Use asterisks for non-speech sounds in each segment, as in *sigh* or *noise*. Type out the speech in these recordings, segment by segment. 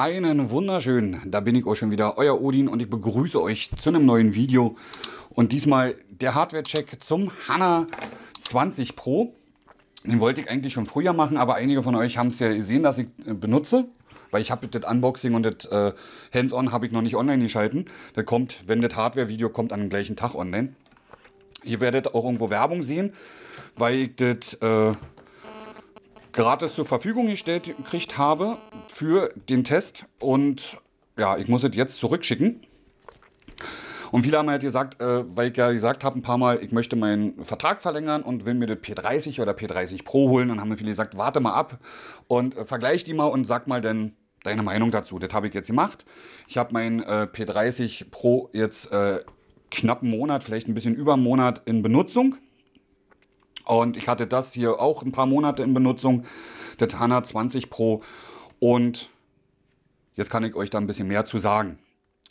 Einen wunderschönen, da bin ich auch schon wieder, euer Odin und ich begrüße euch zu einem neuen Video. Und diesmal der Hardware-Check zum HANA 20 Pro. Den wollte ich eigentlich schon früher machen, aber einige von euch haben es ja gesehen, dass ich äh, benutze. Weil ich habe das Unboxing und das äh, Hands-on habe ich noch nicht online geschalten. Das kommt, wenn das Hardware-Video kommt, an dem gleichen Tag online. Ihr werdet auch irgendwo Werbung sehen, weil ich das... Äh, gratis zur Verfügung gestellt gekriegt habe für den Test. Und ja, ich muss es jetzt zurückschicken. Und viele haben halt gesagt, äh, weil ich ja gesagt habe ein paar Mal, ich möchte meinen Vertrag verlängern und will mir das P30 oder P30 Pro holen. Dann haben mir viele gesagt, warte mal ab und äh, vergleich die mal und sag mal dann deine Meinung dazu. Das habe ich jetzt gemacht. Ich habe mein äh, P30 Pro jetzt äh, knapp einen Monat, vielleicht ein bisschen über einen Monat in Benutzung. Und ich hatte das hier auch ein paar Monate in Benutzung, der Tana 20 Pro. Und jetzt kann ich euch da ein bisschen mehr zu sagen.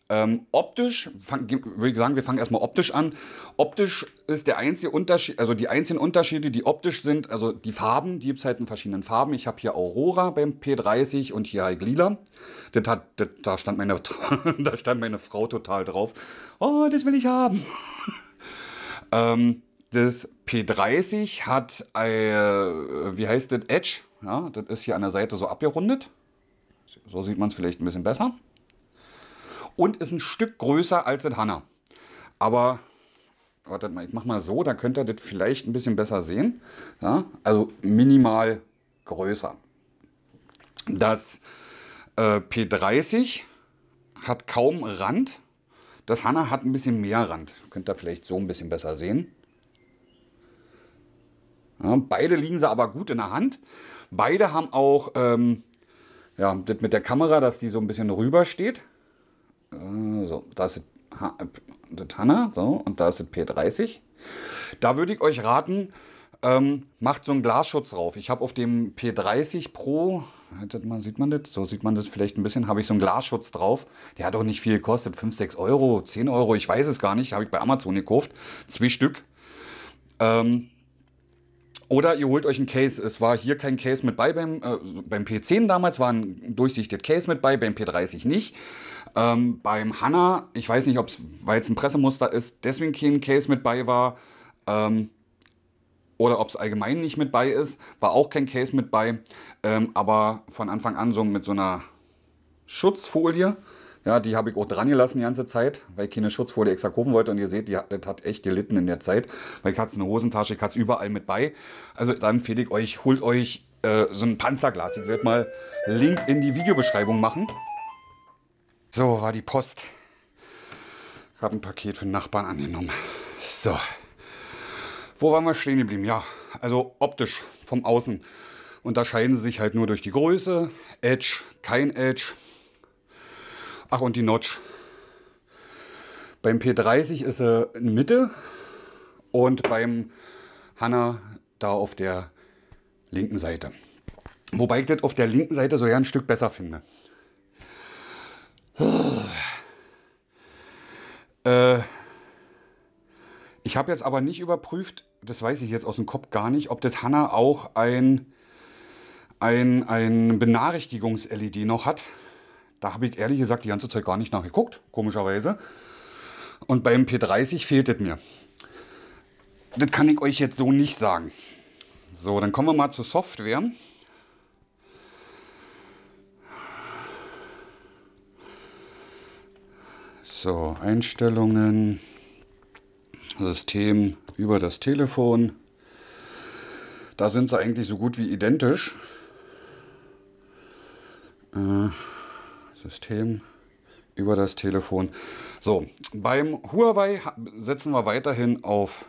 Ähm, optisch, würde ich sagen, wir fangen erstmal optisch an. Optisch ist der einzige Unterschied, also die einzigen Unterschiede, die optisch sind, also die Farben, die gibt es halt in verschiedenen Farben. Ich habe hier Aurora beim P30 und hier halt Lila. Das hat, das, da, stand meine, *laughs* da stand meine Frau total drauf. Oh, das will ich haben. *laughs* ähm, das P30 hat, äh, wie heißt das, Edge. Ja, das ist hier an der Seite so abgerundet. So sieht man es vielleicht ein bisschen besser. Und ist ein Stück größer als das Hanna. Aber, wartet mal, ich mach mal so, da könnt ihr das vielleicht ein bisschen besser sehen. Ja, also minimal größer. Das äh, P30 hat kaum Rand. Das Hanna hat ein bisschen mehr Rand. Könnt ihr vielleicht so ein bisschen besser sehen. Ja, beide liegen sie aber gut in der Hand. Beide haben auch ähm, ja, das mit der Kamera, dass die so ein bisschen rüber steht. Äh, so, da ist das Hanna, so, und da ist das P30. Da würde ich euch raten, ähm, macht so einen Glasschutz drauf. Ich habe auf dem P30 Pro, sieht man das? So sieht man das vielleicht ein bisschen, habe ich so einen Glasschutz drauf. Der hat auch nicht viel gekostet, 5, 6 Euro, 10 Euro, ich weiß es gar nicht, habe ich bei Amazon gekauft. Zwei Stück. Ähm, oder ihr holt euch einen Case. Es war hier kein Case mit bei beim, äh, beim P10 damals, war ein durchsichtiges Case mit bei, beim P30 nicht. Ähm, beim Hanna, ich weiß nicht, ob es, weil es ein Pressemuster ist, deswegen kein Case mit bei war. Ähm, oder ob es allgemein nicht mit bei ist, war auch kein Case mit bei. Ähm, aber von Anfang an so mit so einer Schutzfolie ja, die habe ich auch dran gelassen die ganze Zeit, weil ich keine Schutzfolie extra kaufen wollte. Und ihr seht, die hat, das hat echt gelitten in der Zeit, weil ich hatte eine Hosentasche, ich hatte es überall mit bei. Also dann empfehle ich euch, holt euch äh, so ein Panzerglas. Ich werde mal Link in die Videobeschreibung machen. So, war die Post. Ich habe ein Paket für den Nachbarn angenommen. So. Wo waren wir stehen geblieben? Ja, also optisch, vom Außen. Unterscheiden sie sich halt nur durch die Größe. Edge, kein Edge, Ach, und die Notch. Beim P30 ist sie in Mitte und beim Hanna da auf der linken Seite. Wobei ich das auf der linken Seite sogar ein Stück besser finde. Äh, ich habe jetzt aber nicht überprüft, das weiß ich jetzt aus dem Kopf gar nicht, ob das Hanna auch ein, ein, ein Benachrichtigungs-LED noch hat. Da habe ich ehrlich gesagt die ganze Zeit gar nicht nachgeguckt, komischerweise. Und beim P30 fehlt es mir. Das kann ich euch jetzt so nicht sagen. So, dann kommen wir mal zur Software. So, Einstellungen, System über das Telefon. Da sind sie eigentlich so gut wie identisch. Äh, System über das Telefon. So, beim Huawei setzen wir weiterhin auf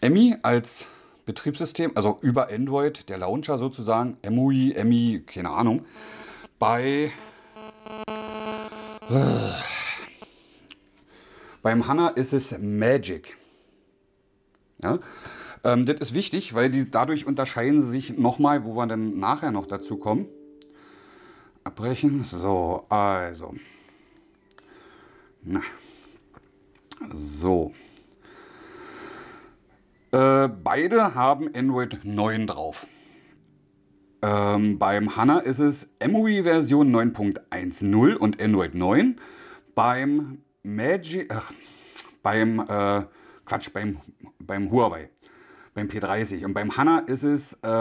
EMI als Betriebssystem, also über Android, der Launcher sozusagen, MUI, EMI, keine Ahnung. Bei beim HANA ist es Magic. Ja? Ähm, das ist wichtig, weil die, dadurch unterscheiden sie sich nochmal, wo wir dann nachher noch dazu kommen abbrechen. So, also. Na. So. Äh, beide haben Android 9 drauf. Ähm, beim HANA ist es MUI Version 9.10 und Android 9. Beim Magic, ach, beim, äh, Quatsch, beim, beim Huawei, beim P30. Und beim HANA ist es, äh, wo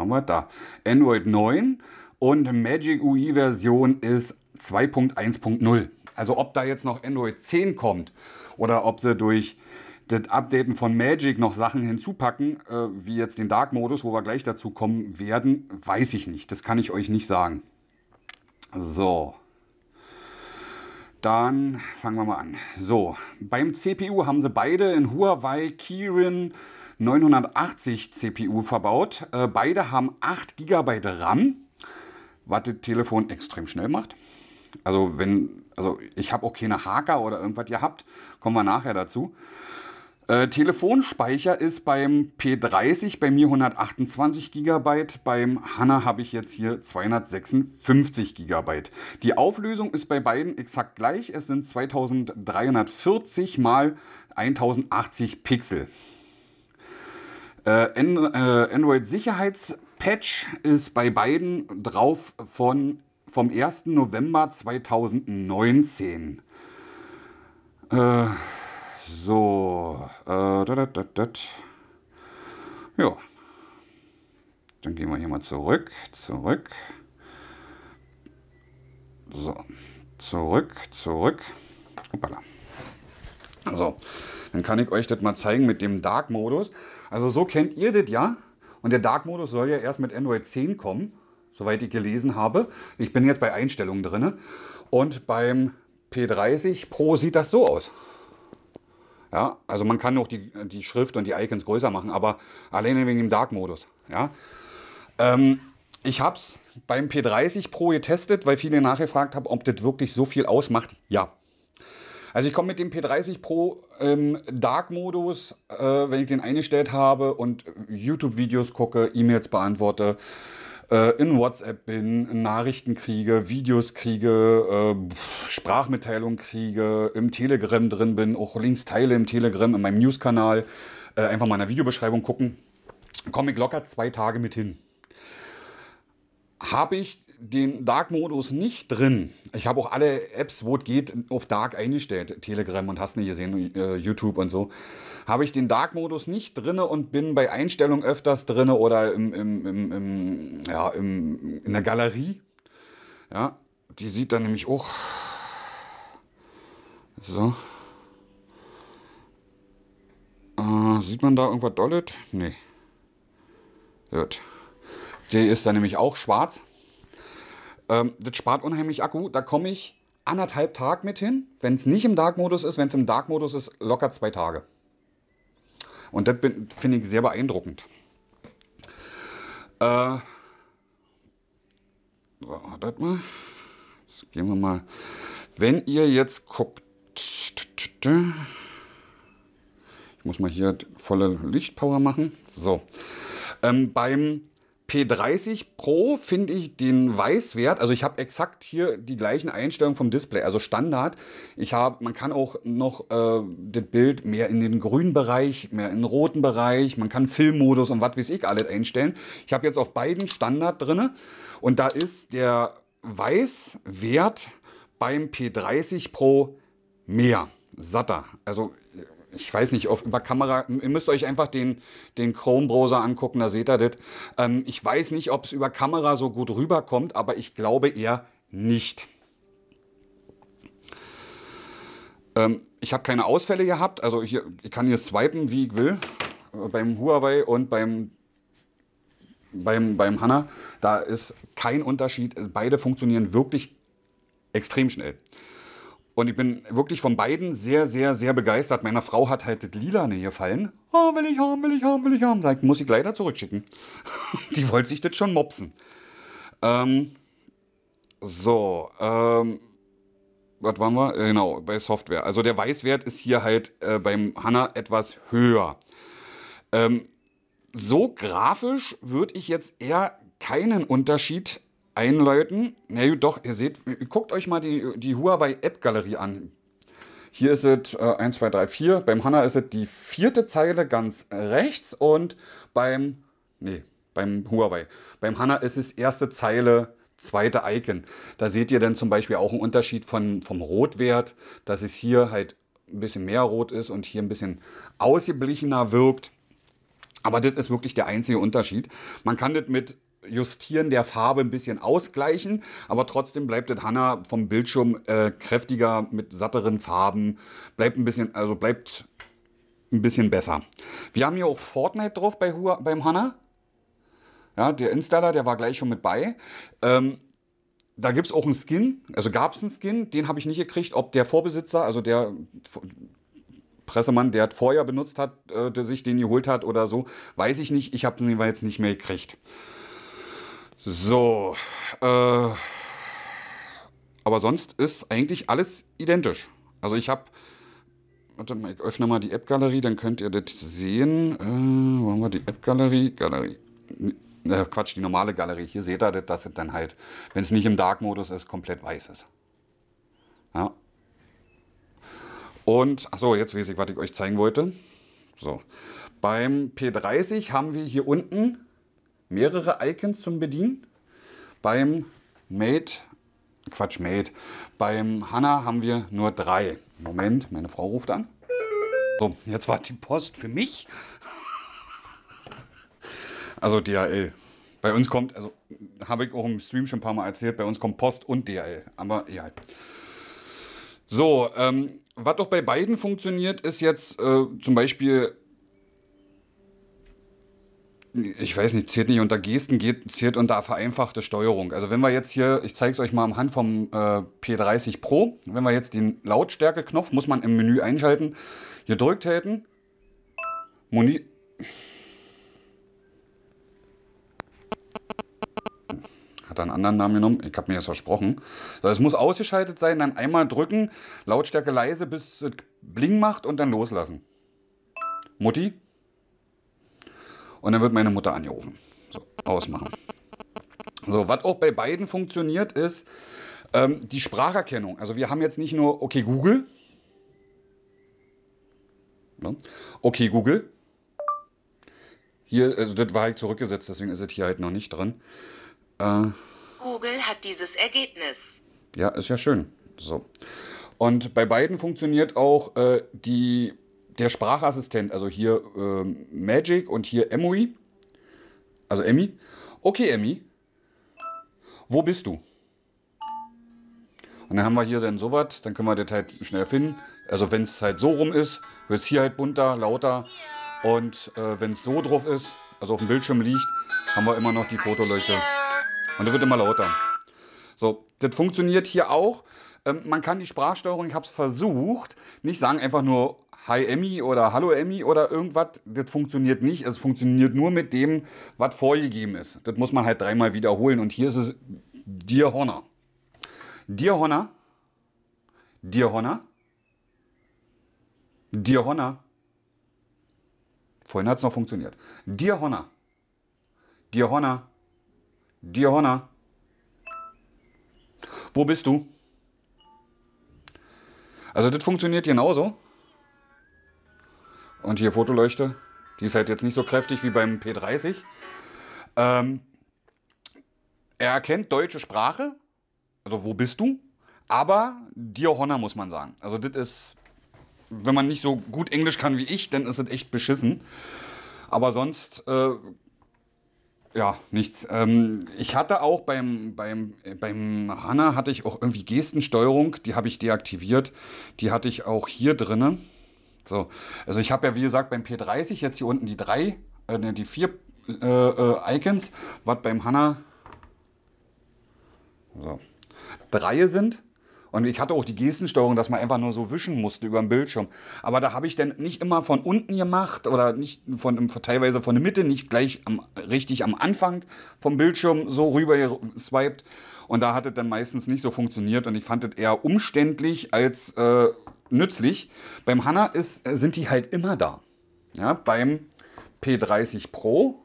haben wir da, Android 9 und Magic UI Version ist 2.1.0. Also ob da jetzt noch Android 10 kommt oder ob sie durch das Updaten von Magic noch Sachen hinzupacken, äh, wie jetzt den Dark-Modus, wo wir gleich dazu kommen werden, weiß ich nicht. Das kann ich euch nicht sagen. So. Dann fangen wir mal an. So, beim CPU haben sie beide in Huawei Kirin 980 CPU verbaut. Äh, beide haben 8 GB RAM was das Telefon extrem schnell macht. Also wenn, also ich habe auch keine Haker oder irgendwas gehabt, kommen wir nachher dazu. Äh, Telefonspeicher ist beim P30 bei mir 128 GB, beim HANA habe ich jetzt hier 256 GB. Die Auflösung ist bei beiden exakt gleich, es sind 2340 mal 1080 Pixel. Äh, äh, Android-Sicherheits- Patch ist bei beiden drauf von, vom 1. November 2019. Äh, so, äh, dat, dat, dat, ja. Dann gehen wir hier mal zurück, zurück. So, zurück, zurück. Hoppala. So, dann kann ich euch das mal zeigen mit dem Dark-Modus. Also so kennt ihr das ja. Und der Dark-Modus soll ja erst mit Android 10 kommen, soweit ich gelesen habe. Ich bin jetzt bei Einstellungen drin. Und beim P30 Pro sieht das so aus. Ja, also man kann auch die, die Schrift und die Icons größer machen, aber alleine wegen dem Dark-Modus. Ja. Ähm, ich habe es beim P30 Pro getestet, weil viele nachgefragt haben, ob das wirklich so viel ausmacht. Ja, also ich komme mit dem P30 Pro im ähm, Dark-Modus, äh, wenn ich den eingestellt habe und YouTube-Videos gucke, E-Mails beantworte, äh, in WhatsApp bin, Nachrichten kriege, Videos kriege, äh, Sprachmitteilungen kriege, im Telegram drin bin, auch Links teile im Telegram, in meinem News-Kanal, äh, einfach mal in der Videobeschreibung gucken, komme ich locker zwei Tage mit hin habe ich den Dark-Modus nicht drin. Ich habe auch alle Apps, wo es geht, auf Dark eingestellt. Telegram und hast nicht gesehen, äh, YouTube und so. Habe ich den Dark-Modus nicht drin und bin bei Einstellungen öfters drin oder im, im, im, im ja, in der Galerie. Ja, die sieht dann nämlich auch. So. Äh, sieht man da irgendwas Dollet? Nee. Gut. Der ist dann nämlich auch schwarz. Ähm, das spart unheimlich Akku. Da komme ich anderthalb Tage mit hin. Wenn es nicht im Dark-Modus ist, wenn es im Dark-Modus ist, locker zwei Tage. Und das finde ich sehr beeindruckend. Äh, so, wartet mal. Jetzt gehen wir mal. Wenn ihr jetzt guckt. Ich muss mal hier volle Lichtpower machen. So. Ähm, beim P30 Pro finde ich den Weißwert, also ich habe exakt hier die gleichen Einstellungen vom Display, also Standard. Ich habe, man kann auch noch äh, das Bild mehr in den grünen Bereich, mehr in den roten Bereich, man kann Filmmodus und was weiß ich alles einstellen. Ich habe jetzt auf beiden Standard drinne und da ist der Weißwert beim P30 Pro mehr, satter. Also ich weiß nicht, auf, über Kamera, ihr müsst euch einfach den, den Chrome-Browser angucken, da seht ihr das. Ähm, ich weiß nicht, ob es über Kamera so gut rüberkommt, aber ich glaube eher nicht. Ähm, ich habe keine Ausfälle gehabt, also hier, ich kann hier swipen, wie ich will, äh, beim Huawei und beim beim, beim Hanna, da ist kein Unterschied. Beide funktionieren wirklich extrem schnell. Und ich bin wirklich von beiden sehr, sehr, sehr begeistert. Meiner Frau hat halt das Lila nicht gefallen. Oh, will ich haben, will ich haben, will ich haben. Da muss ich leider zurückschicken. *laughs* Die wollte sich das schon mopsen. Ähm, so, ähm, was waren wir? Äh, genau, bei Software. Also der Weißwert ist hier halt äh, beim Hanna etwas höher. Ähm, so grafisch würde ich jetzt eher keinen Unterschied einläuten. Na gut, doch, ihr seht, guckt euch mal die, die Huawei App Galerie an. Hier ist es äh, 1, 2, 3, 4. Beim HANA ist es die vierte Zeile ganz rechts und beim, nee, beim Huawei. Beim HANA ist es erste Zeile, zweite Icon. Da seht ihr dann zum Beispiel auch einen Unterschied von, vom Rotwert, dass es hier halt ein bisschen mehr rot ist und hier ein bisschen ausgeblichener wirkt. Aber das ist wirklich der einzige Unterschied. Man kann das mit Justieren der Farbe ein bisschen ausgleichen, aber trotzdem bleibt das Hanna vom Bildschirm äh, kräftiger mit satteren Farben, bleibt ein bisschen, also bleibt ein bisschen besser. Wir haben hier auch Fortnite drauf bei Hua, beim Hanna. Ja, der Installer, der war gleich schon mit bei. Ähm, da gibt es auch einen Skin, also gab es einen Skin, den habe ich nicht gekriegt, ob der Vorbesitzer, also der Pressemann, der vorher benutzt hat, äh, der sich den geholt hat oder so, weiß ich nicht. Ich habe den jetzt nicht mehr gekriegt. So. Äh, aber sonst ist eigentlich alles identisch. Also ich habe. Warte mal, ich öffne mal die App-Galerie, dann könnt ihr das sehen. Äh, wo haben wir die App-Galerie? Galerie. Galerie. Äh, Quatsch, die normale Galerie. Hier seht ihr das, dass es dann halt, wenn es nicht im Dark-Modus ist, komplett weiß ist. Ja. Und, achso, jetzt weiß ich, was ich euch zeigen wollte. So. Beim P30 haben wir hier unten mehrere Icons zum Bedienen. Beim Mate, Quatsch, Mate, beim Hanna haben wir nur drei. Moment, meine Frau ruft an. So, jetzt war die Post für mich. Also DHL. Bei uns kommt, also habe ich auch im Stream schon ein paar Mal erzählt, bei uns kommt Post und DHL. Aber ja. So, ähm, was doch bei beiden funktioniert, ist jetzt äh, zum Beispiel ich weiß nicht, zählt nicht unter Gesten, geht, zählt unter vereinfachte Steuerung. Also wenn wir jetzt hier, ich zeige es euch mal am Hand vom äh, P30 Pro, wenn wir jetzt den Lautstärke-Knopf, muss man im Menü einschalten, gedrückt hätten, Moni hat einen anderen Namen genommen. Ich habe mir das versprochen. So, es muss ausgeschaltet sein, dann einmal drücken, Lautstärke leise, bis es Bling macht und dann loslassen. Mutti? Und dann wird meine Mutter angerufen. So, ausmachen. So, was auch bei beiden funktioniert, ist ähm, die Spracherkennung. Also wir haben jetzt nicht nur, okay, Google. Okay, Google. Hier, also das war halt zurückgesetzt, deswegen ist es hier halt noch nicht drin. Äh, Google hat dieses Ergebnis. Ja, ist ja schön. So. Und bei beiden funktioniert auch äh, die der Sprachassistent, also hier äh, Magic und hier Emui, also Emmy. Okay, Emmy, wo bist du? Und dann haben wir hier dann sowas, dann können wir das halt schnell finden. Also wenn es halt so rum ist, wird es hier halt bunter, lauter. Und äh, wenn es so drauf ist, also auf dem Bildschirm liegt, haben wir immer noch die Fotoleuchte. Und das wird immer lauter. So, das funktioniert hier auch. Ähm, man kann die Sprachsteuerung, ich habe es versucht, nicht sagen einfach nur Hi Emmy oder Hallo Emmy oder irgendwas, das funktioniert nicht. Es funktioniert nur mit dem, was vorgegeben ist. Das muss man halt dreimal wiederholen. Und hier ist es Dear Honor. Dear Honor. Dear Honor. Dear Honor. Vorhin hat es noch funktioniert. Dear Honor. Dear Honor. Dear Honor. Wo bist du? Also das funktioniert genauso. Und hier Fotoleuchte. Die ist halt jetzt nicht so kräftig wie beim P30. Ähm, er erkennt deutsche Sprache. Also wo bist du? Aber dir Honor muss man sagen. Also das ist, wenn man nicht so gut Englisch kann wie ich, dann ist es echt beschissen. Aber sonst, äh, ja, nichts. Ähm, ich hatte auch beim, beim, äh, beim Hanna hatte ich auch irgendwie Gestensteuerung, die habe ich deaktiviert. Die hatte ich auch hier drinnen. So, also ich habe ja wie gesagt beim P30 jetzt hier unten die drei, äh, ne, die vier äh, äh, Icons, was beim Hanna so, drei sind. Und ich hatte auch die Gestensteuerung, dass man einfach nur so wischen musste über den Bildschirm. Aber da habe ich dann nicht immer von unten gemacht oder nicht von, teilweise von der Mitte, nicht gleich am, richtig am Anfang vom Bildschirm so rüber geswiped. Und da hat es dann meistens nicht so funktioniert. Und ich fand es eher umständlich als äh, nützlich. Beim HANA ist, äh, sind die halt immer da. Ja, beim P30 Pro,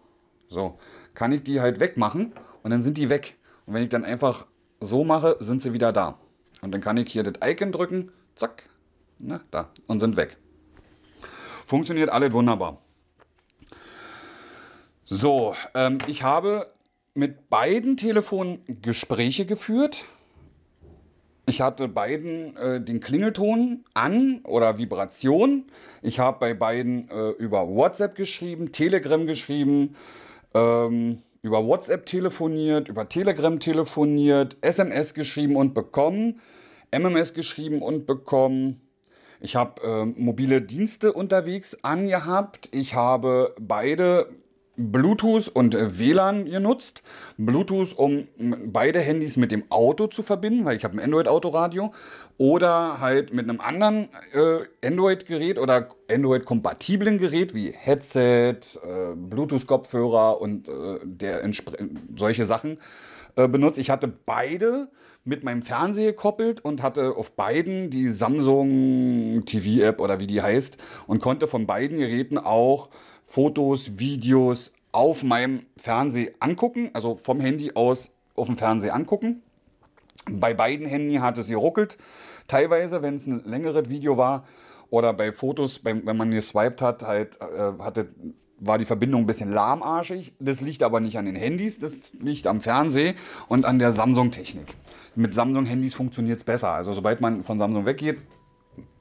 so, kann ich die halt wegmachen und dann sind die weg. Und wenn ich dann einfach so mache, sind sie wieder da. Und dann kann ich hier das Icon drücken, zack, na, ne, da, und sind weg. Funktioniert alles wunderbar. So, ähm, ich habe mit beiden Telefonen Gespräche geführt. Ich hatte beiden äh, den Klingelton an oder Vibration. Ich habe bei beiden äh, über WhatsApp geschrieben, Telegram geschrieben, ähm, über WhatsApp telefoniert, über Telegram telefoniert, SMS geschrieben und bekommen, MMS geschrieben und bekommen. Ich habe äh, mobile Dienste unterwegs angehabt. Ich habe beide Bluetooth und äh, WLAN genutzt. Bluetooth, um beide Handys mit dem Auto zu verbinden, weil ich habe ein Android-Autoradio. Oder halt mit einem anderen äh, Android-Gerät oder Android-kompatiblen Gerät wie Headset, äh, Bluetooth-Kopfhörer und äh, der solche Sachen äh, benutzt. Ich hatte beide mit meinem Fernseher gekoppelt und hatte auf beiden die Samsung TV App oder wie die heißt und konnte von beiden Geräten auch Fotos, Videos auf meinem Fernseher angucken, also vom Handy aus auf dem Fernseher angucken. Bei beiden Handys hat es geruckelt, teilweise, wenn es ein längeres Video war oder bei Fotos, wenn man geswiped hat, halt äh, hatte war die Verbindung ein bisschen lahmarschig. Das liegt aber nicht an den Handys, das liegt am Fernseher und an der Samsung-Technik. Mit Samsung-Handys funktioniert es besser. Also sobald man von Samsung weggeht,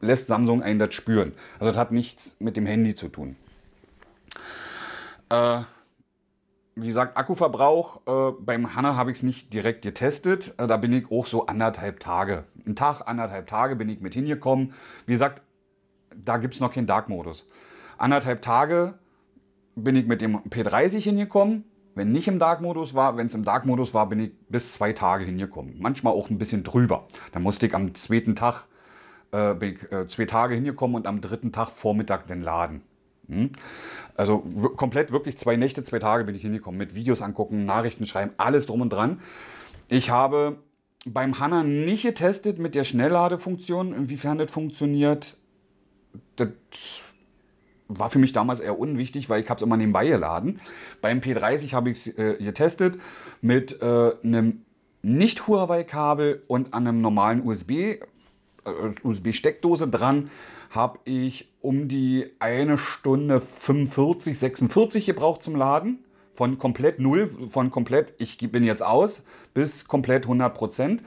lässt Samsung einen das spüren. Also das hat nichts mit dem Handy zu tun. Äh, wie gesagt, Akkuverbrauch, äh, beim Hanna habe ich es nicht direkt getestet. Äh, da bin ich auch so anderthalb Tage. Ein Tag, anderthalb Tage bin ich mit hingekommen. Wie gesagt, da gibt es noch keinen Dark-Modus. Anderthalb Tage bin ich mit dem P30 hingekommen. Wenn nicht im Dark-Modus war, wenn es im Dark-Modus war, bin ich bis zwei Tage hingekommen. Manchmal auch ein bisschen drüber. Dann musste ich am zweiten Tag, äh, bin ich äh, zwei Tage hingekommen und am dritten Tag Vormittag den Laden. Hm? Also komplett wirklich zwei Nächte, zwei Tage bin ich hingekommen. Mit Videos angucken, Nachrichten schreiben, alles drum und dran. Ich habe beim HANA nicht getestet mit der Schnellladefunktion, inwiefern das funktioniert. Das war für mich damals eher unwichtig, weil ich habe es immer nebenbei geladen. Beim P30 habe ich es äh, getestet mit äh, einem nicht Huawei-Kabel und an einem normalen USB, äh, USB-Steckdose dran habe ich um die eine Stunde 45, 46 gebraucht zum Laden. Von komplett null, von komplett ich bin jetzt aus, bis komplett 100 Prozent.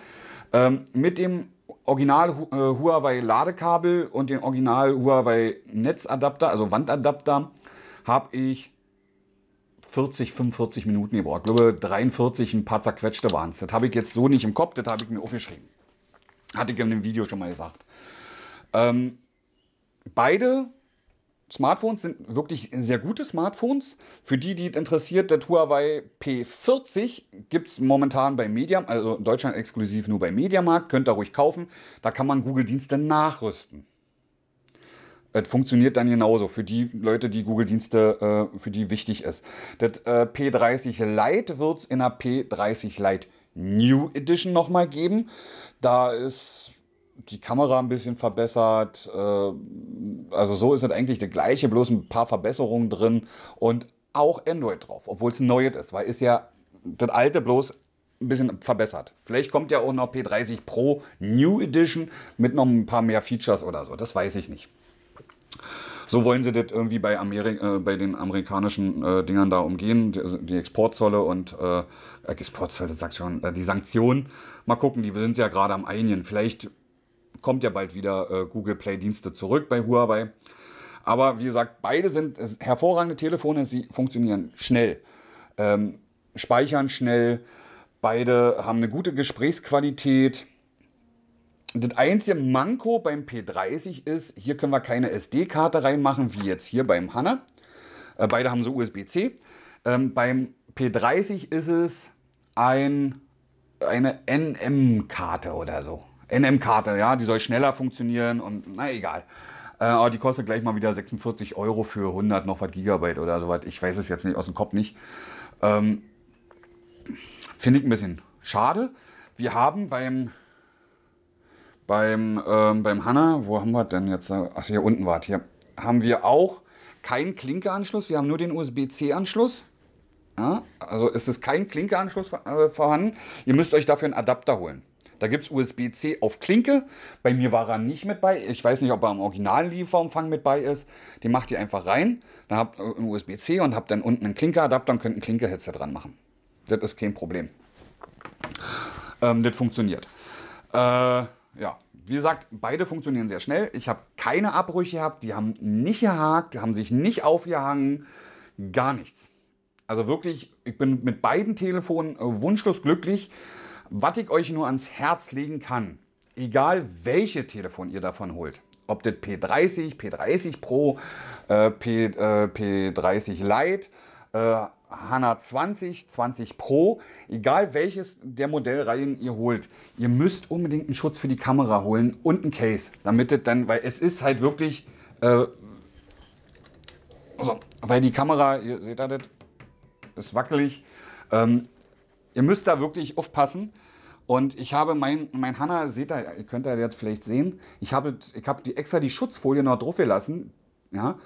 Ähm, mit dem Original äh, Huawei Ladekabel und den Original Huawei Netzadapter, also Wandadapter, habe ich 40, 45 Minuten gebraucht. Ich glaube 43, ein paar zerquetschte waren es. Das habe ich jetzt so nicht im Kopf, das habe ich mir aufgeschrieben. Hatte ich in dem Video schon mal gesagt. Ähm, beide Smartphones sind wirklich sehr gute Smartphones. Für die, die interessiert, der Huawei P40 gibt es momentan bei Media, also in Deutschland exklusiv nur bei Mediamarkt, könnt ihr ruhig kaufen. Da kann man Google-Dienste nachrüsten. Das funktioniert dann genauso für die Leute, die Google-Dienste äh, für die wichtig ist. Das äh, P30 Lite wird es in der P30 Lite New Edition nochmal geben. Da ist die Kamera ein bisschen verbessert. Äh, also so ist es eigentlich der gleiche, bloß ein paar Verbesserungen drin und auch Android drauf, obwohl es ein neues ist, weil ist ja das alte bloß ein bisschen verbessert. Vielleicht kommt ja auch noch P30 Pro New Edition mit noch ein paar mehr Features oder so, das weiß ich nicht. So wollen sie das irgendwie bei, Ameri äh, bei den amerikanischen äh, Dingern da umgehen, die, also die Exportzolle und äh, äh Exportzolle, äh, die Sanktionen. Mal gucken, die sind ja gerade am einigen. Vielleicht kommt ja bald wieder äh, Google Play-Dienste zurück bei Huawei. Aber wie gesagt, beide sind hervorragende Telefone, sie funktionieren schnell, ähm, speichern schnell, beide haben eine gute Gesprächsqualität. Das einzige Manko beim P30 ist, hier können wir keine SD-Karte reinmachen, wie jetzt hier beim Hanna. Äh, beide haben so USB-C. Ähm, beim P30 ist es ein, eine NM-Karte oder so. NM-Karte, ja, die soll schneller funktionieren und na egal. Äh, aber die kostet gleich mal wieder 46 Euro für 100 noch was Gigabyte oder sowas. Ich weiß es jetzt nicht aus dem Kopf nicht. Ähm, Finde ich ein bisschen schade. Wir haben beim beim ähm, beim Hanna, wo haben wir denn jetzt? Ach hier unten war hier haben wir auch keinen Klinkeanschluss. Wir haben nur den USB-C-Anschluss. Ja, also ist es kein Klinkeanschluss äh, vorhanden. Ihr müsst euch dafür einen Adapter holen. Da gibt es USB-C auf Klinke. Bei mir war er nicht mit bei. Ich weiß nicht, ob er am originalen Lieferumfang mit bei ist. Den macht ihr einfach rein. Dann habt äh, ihr einen USB-C und habt dann unten einen Klinkeadapter und könnt ein Klinke-Headset dran machen. Das ist kein Problem. Ähm, das funktioniert. Äh, ja, wie gesagt, beide funktionieren sehr schnell. Ich habe keine Abbrüche gehabt. Die haben nicht gehakt, die haben sich nicht aufgehangen. Gar nichts. Also wirklich, ich bin mit beiden Telefonen äh, wunschlos glücklich. Was ich euch nur ans Herz legen kann, egal welche Telefon ihr davon holt, ob das P30, P30 Pro, äh, P, äh, P30 Lite, äh, HANA 20, 20 Pro, egal welches der Modellreihen ihr holt, ihr müsst unbedingt einen Schutz für die Kamera holen und einen Case, damit es dann, weil es ist halt wirklich, äh, also, weil die Kamera, ihr seht da das, ist wackelig, ähm, Ihr müsst da wirklich aufpassen. Und ich habe mein, mein Hanna, seht ihr, ihr könnt ihr jetzt vielleicht sehen, ich habe, ich habe die, extra die Schutzfolie noch drauf gelassen, ja,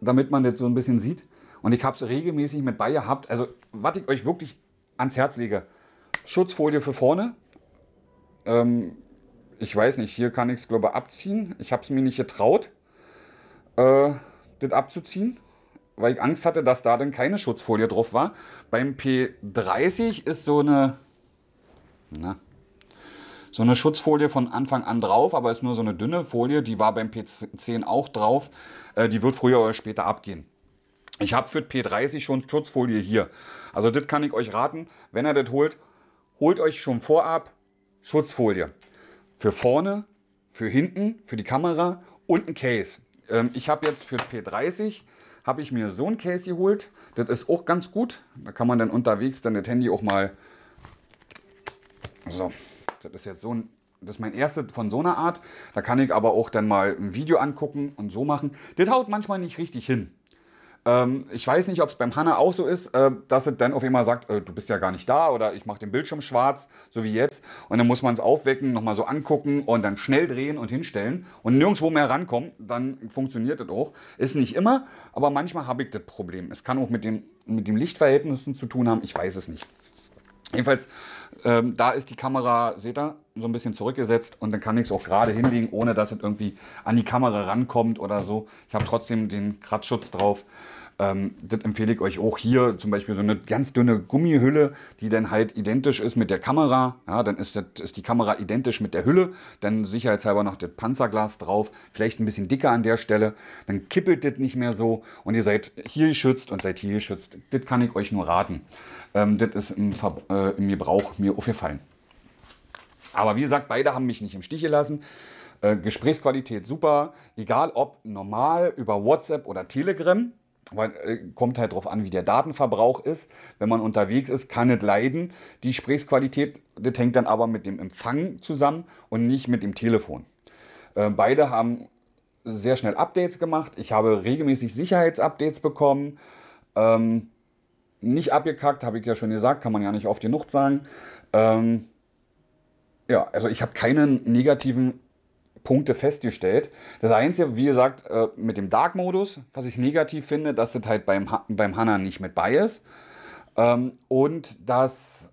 damit man das so ein bisschen sieht. Und ich habe es regelmäßig mit bei gehabt. Also, was ich euch wirklich ans Herz lege, Schutzfolie für vorne. Ähm, ich weiß nicht, hier kann ich es, glaube ich, abziehen. Ich habe es mir nicht getraut, äh, das abzuziehen weil ich Angst hatte, dass da dann keine Schutzfolie drauf war. Beim P30 ist so eine, na, so eine Schutzfolie von Anfang an drauf, aber ist nur so eine dünne Folie. Die war beim P10 auch drauf. Äh, die wird früher oder später abgehen. Ich habe für P30 schon Schutzfolie hier. Also das kann ich euch raten. Wenn ihr das holt, holt euch schon vorab Schutzfolie. Für vorne, für hinten, für die Kamera und ein Case. Ähm, ich habe jetzt für P30 habe ich mir so ein Case geholt. Das ist auch ganz gut. Da kann man dann unterwegs dann das Handy auch mal... So, das ist jetzt so ein... Das ist mein erstes von so einer Art. Da kann ich aber auch dann mal ein Video angucken und so machen. Das haut manchmal nicht richtig hin. Ähm, ich weiß nicht, ob es beim Hanna auch so ist, äh, dass es dann auf einmal sagt, äh, du bist ja gar nicht da oder ich mache den Bildschirm schwarz, so wie jetzt. Und dann muss man es aufwecken, nochmal so angucken und dann schnell drehen und hinstellen und nirgendwo mehr rankommen. Dann funktioniert das auch. Ist nicht immer, aber manchmal habe ich das Problem. Es kann auch mit, dem, mit den Lichtverhältnissen zu tun haben. Ich weiß es nicht. Jedenfalls, ähm, da ist die Kamera, seht ihr, so ein bisschen zurückgesetzt und dann kann ich es auch gerade hinlegen, ohne dass es irgendwie an die Kamera rankommt oder so. Ich habe trotzdem den Kratzschutz drauf. Ähm, das empfehle ich euch auch hier, zum Beispiel so eine ganz dünne Gummihülle, die dann halt identisch ist mit der Kamera. Ja, dann ist, das, ist die Kamera identisch mit der Hülle, dann sicherheitshalber noch das Panzerglas drauf, vielleicht ein bisschen dicker an der Stelle, dann kippelt das nicht mehr so und ihr seid hier geschützt und seid hier geschützt. Das kann ich euch nur raten. Ähm, das ist im, äh, im Gebrauch mir aufgefallen. Aber wie gesagt, beide haben mich nicht im Stich gelassen. Äh, Gesprächsqualität super, egal ob normal über WhatsApp oder Telegram, weil äh, kommt halt drauf an, wie der Datenverbrauch ist. Wenn man unterwegs ist, kann es leiden. Die Gesprächsqualität, das hängt dann aber mit dem Empfang zusammen und nicht mit dem Telefon. Äh, beide haben sehr schnell Updates gemacht. Ich habe regelmäßig Sicherheitsupdates bekommen. Ähm, nicht abgekackt, habe ich ja schon gesagt, kann man ja nicht oft genug sagen. Ähm, ja, also ich habe keinen negativen Punkte festgestellt. Das Einzige, wie gesagt, äh, mit dem Dark-Modus, was ich negativ finde, dass das halt beim, ha beim Hanna nicht mit bei ist. Ähm, und dass,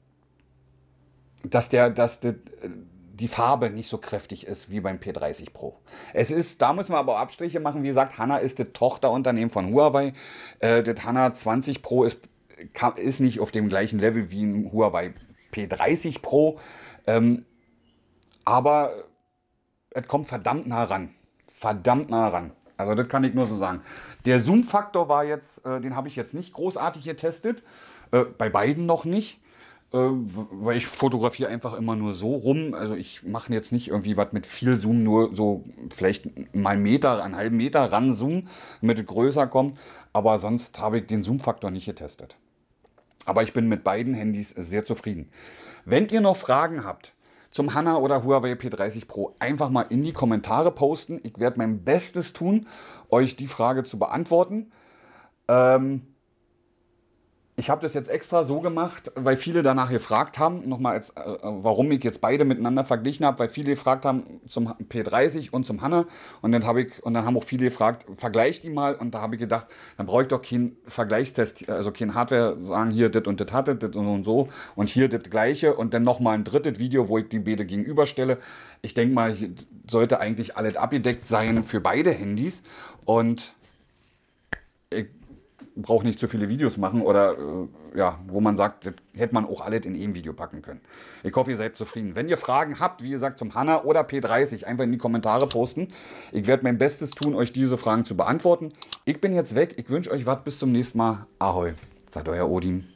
dass, der, dass das, äh, die Farbe nicht so kräftig ist wie beim P30 Pro. Es ist, da müssen wir aber Abstriche machen. Wie gesagt, Hanna ist das Tochterunternehmen von Huawei. Äh, das Hanna 20 Pro ist ist nicht auf dem gleichen Level wie ein Huawei P30 Pro, ähm, aber es kommt verdammt nah ran. Verdammt nah ran. Also das kann ich nur so sagen. Der Zoom-Faktor war jetzt, äh, den habe ich jetzt nicht großartig getestet, äh, bei beiden noch nicht, äh, weil ich fotografiere einfach immer nur so rum. Also ich mache jetzt nicht irgendwie was mit viel Zoom, nur so vielleicht mal einen Meter, einen halben Meter ranzoomen, damit es größer kommt. Aber sonst habe ich den Zoom-Faktor nicht getestet. Aber ich bin mit beiden Handys sehr zufrieden. Wenn ihr noch Fragen habt zum HANA oder Huawei P30 Pro, einfach mal in die Kommentare posten. Ich werde mein Bestes tun, euch die Frage zu beantworten. Ähm, ich habe das jetzt extra so gemacht, weil viele danach gefragt haben, nochmal, jetzt, äh, warum ich jetzt beide miteinander verglichen habe, weil viele gefragt haben zum P30 und zum Hanna. Und dann, hab ich, und dann haben auch viele gefragt, vergleich die mal. Und da habe ich gedacht, dann brauche ich doch keinen Vergleichstest, also keinen Hardware sagen, hier das und das hatte, das und, und so. Und hier das gleiche. Und dann nochmal ein drittes Video, wo ich die beide gegenüberstelle. Ich denke mal, sollte eigentlich alles abgedeckt sein für beide Handys. Und ich brauche nicht zu viele Videos machen oder äh, ja, wo man sagt, das hätte man auch alles in einem Video packen können. Ich hoffe, ihr seid zufrieden. Wenn ihr Fragen habt, wie gesagt, zum Hanna oder P30, einfach in die Kommentare posten. Ich werde mein Bestes tun, euch diese Fragen zu beantworten. Ich bin jetzt weg. Ich wünsche euch was. Bis zum nächsten Mal. Ahoi. Seid euer Odin.